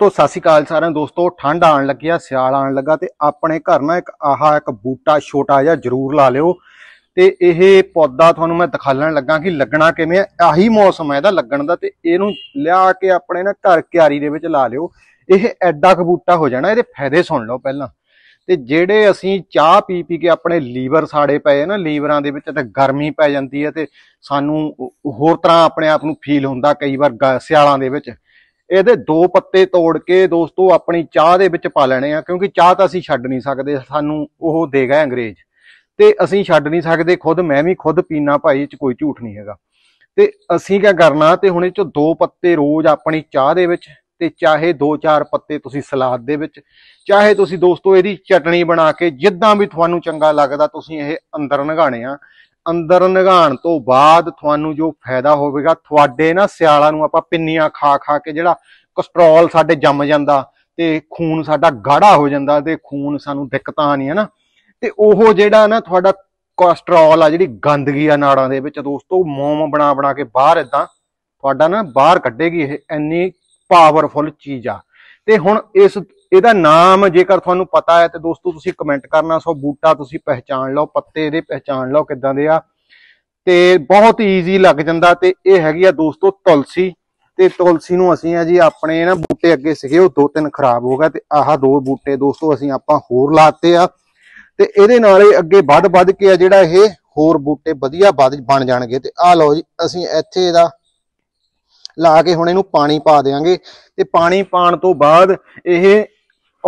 ਤੋ ਸਤਿ ਸ਼੍ਰੀ ਅਕਾਲ ਸਾਰਿਆਂ ਦੋਸਤੋ ਠੰਡ ਆਣ ਲੱਗਿਆ ਸਿਆਲ ਆਣ ਲੱਗਾ ਤੇ ਆਪਣੇ ਘਰ ਨਾ ਇੱਕ ਆਹਾ ਇੱਕ ਬੂਟਾ ਛੋਟਾ ਜਿਹਾ ਜ਼ਰੂਰ ਲਾ ਲਿਓ ਤੇ ਇਹ ਪੌਦਾ ਤੁਹਾਨੂੰ ਮੈਂ ਦਿਖਾਲਣ ਲੱਗਾ ਕਿ ਲੱਗਣਾ ਕਿਵੇਂ ਆ ਆਹੀ ਮੌਸਮ ਹੈ ਇਹਦਾ ਲੱਗਣ ਦਾ ਤੇ ਇਹਨੂੰ ਲਿਆ ਕੇ ਆਪਣੇ ਨਾ ਘਰ ਕਿਆਰੀ ਦੇ ਵਿੱਚ ਲਾ ਲਿਓ ਇਹ ਐਡਾ ਕ ਬੂਟਾ ਹੋ ਜਾਣਾ ਇਹਦੇ ਫਾਇਦੇ ਸੁਣ ਲਓ ਪਹਿਲਾਂ ਤੇ ਜਿਹੜੇ ਅਸੀਂ ਚਾਹ ਪੀ ਪੀ ਕੇ ਆਪਣੇ ਲੀਵਰ ਸਾੜੇ ਪਏ ਨਾ ਲੀਵਰਾਂ ਦੇ ਵਿੱਚ ਤੇ ਗਰਮੀ ਪੈ ਜਾਂਦੀ ਹੈ ਤੇ ਸਾਨੂੰ ਹੋਰ ਤਰ੍ਹਾਂ ਆਪਣੇ ਆਪ ਨੂੰ ਫੀਲ ਹੁੰਦਾ ਕਈ ਵਾਰ ਸਿਆਲਾਂ ਦੇ ਵਿੱਚ ਇਹਦੇ ਦੋ ਪੱਤੇ ਤੋੜ ਕੇ ਦੋਸਤੋ ਆਪਣੀ ਚਾਹ ਦੇ ਵਿੱਚ ਪਾ ਲੈਣੇ ਆ ਕਿਉਂਕਿ ਚਾਹ ਤਾਂ ਅਸੀਂ ਛੱਡ ਨਹੀਂ ਸਕਦੇ ਸਾਨੂੰ ਉਹ ਦੇ ਗਏ ਅੰਗਰੇਜ਼ ਤੇ ਅਸੀਂ ਛੱਡ ਨਹੀਂ ਸਕਦੇ ਖੁਦ ਮੈਂ ਵੀ ਖੁਦ ਪੀਣਾ ਭਾਈ ਇਹ ਚ ਕੋਈ ਝੂਠ ਨਹੀਂ ਹੈਗਾ ਤੇ ਅਸੀਂ ਕੀ ਕਰਨਾ ਤੇ ਹੁਣ ਇਹ ਚ ਦੋ ਪੱਤੇ ਰੋਜ਼ ਆਪਣੀ ਚਾਹ ਦੇ ਵਿੱਚ ਤੇ ਚਾਹੇ ਦੋ ਚਾਰ ਪੱਤੇ ਤੁਸੀਂ ਸਲਾਦ ਦੇ ਵਿੱਚ ਚਾਹੇ ਤੁਸੀਂ ਦੋਸਤੋ ਇਹਦੀ ਚਟਣੀ ਬਣਾ ਕੇ ਜਿੱਦਾਂ ਵੀ ਤੁਹਾਨੂੰ ਚੰਗਾ ਲੱਗਦਾ ਤੁਸੀਂ ਇਹ ਅੰਦਰ ਨਗਾਣੇ ਆ ਅੰਦਰ ਨਿਗਾਣ ਤੋਂ ਬਾਅਦ ਤੁਹਾਨੂੰ ਜੋ ਫਾਇਦਾ ਹੋਵੇਗਾ ਤੁਹਾਡੇ ਨਾ ਸਿਆਲਾਂ ਨੂੰ ਆਪਾਂ ਪਿੰਨੀਆਂ ਖਾ ਖਾ ਕੇ ਜਿਹੜਾ ਕੋਸਟਰੋਲ ਸਾਡੇ ਜੰਮ ਜਾਂਦਾ ਤੇ ਖੂਨ ਸਾਡਾ ਗਾੜਾ ਹੋ ਜਾਂਦਾ ਤੇ ਖੂਨ ਸਾਨੂੰ ਦਿੱਕਤਾਂ ਨਹੀਂ ਨਾ ਤੇ ਉਹ ਜਿਹੜਾ ਨਾ ਤੁਹਾਡਾ ਕੋਸਟਰੋਲ ਆ ਜਿਹੜੀ ਗੰਦਗੀ ਆ ਨਾੜਾਂ ਦੇ ਵਿੱਚ ਦੋਸਤੋ ਮੋਮ ਬਣਾ ਬਣਾ ਕੇ ਬਾਹਰ ਇਦਾਂ ਤੁਹਾਡਾ ਨਾ ਬਾਹਰ ਕੱਢੇਗੀ ਇਹ ਇੰਨੀ ਪਾਵਰਫੁਲ ਚੀਜ਼ ਆ ਤੇ ਹੁਣ ਇਸ ਇਹਦਾ ਨਾਮ ਜੇਕਰ ਤੁਹਾਨੂੰ ਪਤਾ ਹੈ ਤੇ ਦੋਸਤੋ ਤੁਸੀਂ ਕਮੈਂਟ ਕਰਨਾ ਸੋ ਬੂਟਾ ਤੁਸੀਂ ਪਹਿਚਾਣ ਲਓ ਪੱਤੇ ਇਹਦੇ ਪਹਿਚਾਣ ਲਓ ਕਿੱਦਾਂ ਦੇ ਆ ਤੇ ਬਹੁਤ ਈਜ਼ੀ ਲੱਗ ਜਾਂਦਾ ਤੇ ਇਹ ਹੈਗੀ ਆ ਦੋਸਤੋ ਤੁਲਸੀ ਤੇ ਤੁਲਸੀ ਨੂੰ ਅਸੀਂ ਆ ਜੀ ਆਪਣੇ ਨਾ ਬੂਟੇ ਅੱਗੇ ਸੀਗੇ ਉਹ ਦੋ ਤਿੰਨ ਖਰਾਬ ਹੋ ਗਏ ਤੇ ਆਹ ਦੋ ਬੂਟੇ ਦੋਸਤੋ ਅਸੀਂ ਆਪਾਂ ਹੋਰ ਲਾਤੇ ਆ ਤੇ ਇਹਦੇ ਨਾਲ ਇਹ ਅੱਗੇ ਵੱਧ ਵੱਧ ਕੇ ਆ ਜਿਹੜਾ ਇਹ ਹੋਰ ਬੂਟੇ ਵਧੀਆ ਵੱਧ ਬਣ ਜਾਣਗੇ ਤੇ ਆਹ ਲਓ ਜੀ ਅਸੀਂ ਇੱਥੇ ਇਹਦਾ ਲਾ ਕੇ ਹੁਣ ਇਹਨੂੰ ਪਾਣੀ ਪਾ ਦੇਵਾਂਗੇ ਤੇ ਪਾਣੀ ਪਾਣ ਤੋਂ ਬਾਅਦ ਇਹ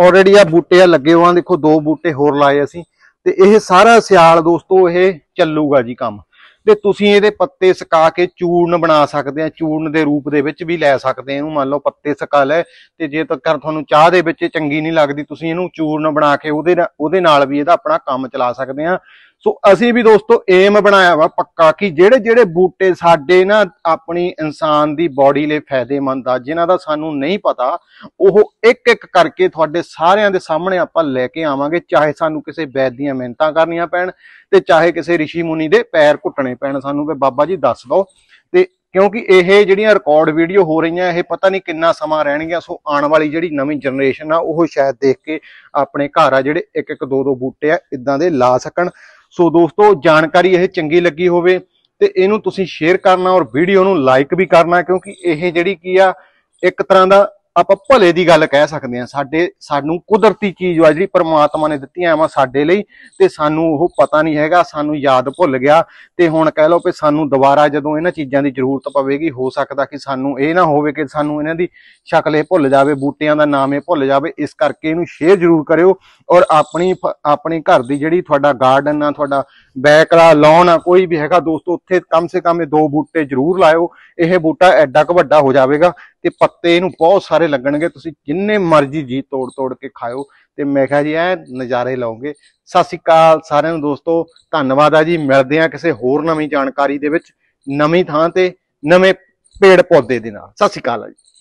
ਆਲਰੇਡੀ ਆ ਬੂਟੇ ਆ ਲੱਗੇ ਹੋਆ ਦੇਖੋ ਦੋ ਬੂਟੇ ਹੋਰ ਲਾਏ ਅਸੀਂ ਤੇ ਇਹ ਸਾਰਾ ਸਿਆਲ ਦੋਸਤੋ ਇਹ ਚੱਲੂਗਾ ਜੀ ਕੰਮ ਤੇ ਤੁਸੀਂ ਇਹਦੇ ਪੱਤੇ ਸੁਕਾ ਕੇ ਚੂਰਨ ਬਣਾ ਸਕਦੇ ਆ ਚੂਰਨ ਦੇ ਰੂਪ ਦੇ ਵਿੱਚ ਵੀ ਲੈ ਸਕਦੇ ਆ ਇਹਨੂੰ ਮੰਨ ਲਓ ਪੱਤੇ ਸੁਕਾ ਲੈ ਤੇ ਜੇ ਤੱਕ ਤੁਹਾਨੂੰ ਚਾਹ ਦੇ ਵਿੱਚ ਚੰਗੀ ਨਹੀਂ ਲੱਗਦੀ ਤੁਸੀਂ ਇਹਨੂੰ ਚੂਰਨ ਬਣਾ ਕੇ ਉਹਦੇ ਉਹਦੇ ਨਾਲ ਵੀ ਇਹਦਾ ਆਪਣਾ ਕੰਮ ਚਲਾ ਸਕਦੇ ਆ ਸੋ ਅਸੀਂ ਵੀ ਦੋਸਤੋ ਏਮ ਬਣਾਇਆ ਵਾ ਪੱਕਾ ਕਿ ਜਿਹੜੇ ਜਿਹੜੇ ਬੂਟੇ ਸਾਡੇ ਨਾ ਆਪਣੀ ਇਨਸਾਨ ਦੀ ਬਾਡੀ ਲਈ ਫਾਇਦੇਮੰਦ ਆ ਜਿਨ੍ਹਾਂ ਦਾ ਸਾਨੂੰ ਨਹੀਂ ਪਤਾ ਉਹ ਇੱਕ ਇੱਕ ਕਰਕੇ ਤੁਹਾਡੇ ਸਾਰਿਆਂ ਦੇ ਸਾਹਮਣੇ ਆਪਾਂ ਲੈ ਕੇ ਆਵਾਂਗੇ ਚਾਹੇ ਸਾਨੂੰ ਕਿਸੇ ਵੈਦ ਦੀਆਂ ਮਿਹਨਤਾਂ ਕਰਨੀਆਂ ਪੈਣ ਤੇ ਚਾਹੇ ਕਿਸੇ ਰਿਸ਼ੀ ਮੁਨੀ ਦੇ ਪੈਰ ਘੁੱਟਣੇ ਪੈਣ ਸਾਨੂੰ ਕਿ ਬਾਬਾ ਜੀ ਦੱਸ ਦਿਓ ਤੇ ਕਿਉਂਕਿ ਇਹ ਜਿਹੜੀਆਂ ਰਿਕਾਰਡ ਵੀਡੀਓ ਹੋ ਰਹੀਆਂ ਇਹ ਪਤਾ ਨਹੀਂ ਕਿੰਨਾ ਸਮਾਂ ਰਹਿਣਗੀਆਂ ਸੋ ਆਉਣ ਵਾਲੀ ਜਿਹੜੀ ਨਵੀਂ ਜਨਰੇਸ਼ਨ ਆ ਉਹ ਸ਼ਾਇਦ ਦੇਖ ਕੇ ਆਪਣੇ ਘਰ ਆ ਜਿਹੜੇ ਇੱਕ ਇੱਕ ਦੋ ਦੋ ਬੂਟੇ ਆ ਇਦਾਂ ਦੇ ਲਾ ਸਕਣ ਸੋ ਦੋਸਤੋ ਜਾਣਕਾਰੀ ਇਹ ਚੰਗੀ ਲੱਗੀ ਹੋਵੇ ਤੇ ਇਹਨੂੰ ਤੁਸੀਂ ਸ਼ੇਅਰ ਕਰਨਾ ਔਰ ਵੀਡੀਓ ਨੂੰ ਲਾਈਕ ਵੀ ਕਰਨਾ ਕਿਉਂਕਿ ਇਹ ਜਿਹੜੀ ਕੀ ਆ ਇੱਕ ਤਰ੍ਹਾਂ ਦਾ ਆਪਾਂ ਭਲੇ ਦੀ ਗੱਲ ਕਹਿ ਸਕਦੇ ਆ ਸਾਡੇ ਸਾਨੂੰ ਕੁਦਰਤੀ ਚੀਜ਼ ਆ ਜਿਹੜੀ ਪ੍ਰਮਾਤਮਾ ਨੇ ਦਿੱਤੀਆਂ ਆਵਾ ਸਾਡੇ ਲਈ ਤੇ ਸਾਨੂੰ ਉਹ ਪਤਾ ਨਹੀਂ ਹੈਗਾ ਸਾਨੂੰ ਯਾਦ ਭੁੱਲ ਗਿਆ ਤੇ ਹੁਣ ਕਹਿ ਲਓ ਕਿ ਸਾਨੂੰ ਦੁਬਾਰਾ ਜਦੋਂ ਇਹਨਾਂ ਚੀਜ਼ਾਂ ਦੀ ਜ਼ਰੂਰਤ ਪਵੇਗੀ ਹੋ ਸਕਦਾ ਕਿ ਸਾਨੂੰ ਇਹ ਨਾ ਹੋਵੇ ਕਿ ਸਾਨੂੰ ਇਹਨਾਂ ਦੀ ਸ਼ਕਲੇ ਭੁੱਲ ਜਾਵੇ ਬੂਟਿਆਂ ਦਾ ਨਾਮ ਇਹ ਭੁੱਲ ਜਾਵੇ ਇਸ ਕਰਕੇ ਇਹਨੂੰ ਸ਼ੇਅਰ ਜ਼ਰੂਰ ਕਰਿਓ ਔਰ ਆਪਣੀ ਆਪਣੇ ਘਰ ਦੀ ਜਿਹੜੀ ਤੁਹਾਡਾ ਗਾਰਡਨ ਆ ਤੁਹਾਡਾ ਬੈਕਲਾ ਲੌਨ ਆ ਕੋਈ ਵੀ ਹੈਗਾ ਦੋਸਤੋ ਉੱਥੇ ਕਮ ਸੇ ਕਮ ਇਹ ਦੋ ਬੂਟੇ ਜ਼ਰੂਰ ਲਾਇਓ ਇਹ ਬੂਟਾ ਐਡਾ ਕੁ ਵੱਡਾ ਹੋ ਜਾਵੇਗਾ ਤੇ ਪੱਤੇ ਇਹਨੂੰ ਬਹੁਤ ਸਾਰੇ ਲੱਗਣਗੇ ਤੁਸੀਂ ਜਿੰਨੇ ਮਰਜ਼ੀ ਜੀ ਤੋੜ ਤੋੜ ਕੇ ਖਾਓ ਤੇ ਮੈਂ ਕਿਹਾ ਜੀ ਐ ਨਜ਼ਾਰੇ ਲਾਓਗੇ ਸਤਿ ਸ਼੍ਰੀ ਅਕਾਲ ਸਾਰਿਆਂ ਨੂੰ ਦੋਸਤੋ ਧੰਨਵਾਦ ਆ ਜੀ ਮਿਲਦੇ ਆ ਕਿਸੇ ਹੋਰ ਨਵੀਂ ਜਾਣਕਾਰੀ ਦੇ ਵਿੱਚ ਨਵੀਂ ਥਾਂ ਤੇ ਨਵੇਂ ਪੇੜ ਪੌਦੇ ਦੇ ਨਾਲ ਸਤਿ ਸ਼੍ਰੀ ਅਕਾਲ ਜੀ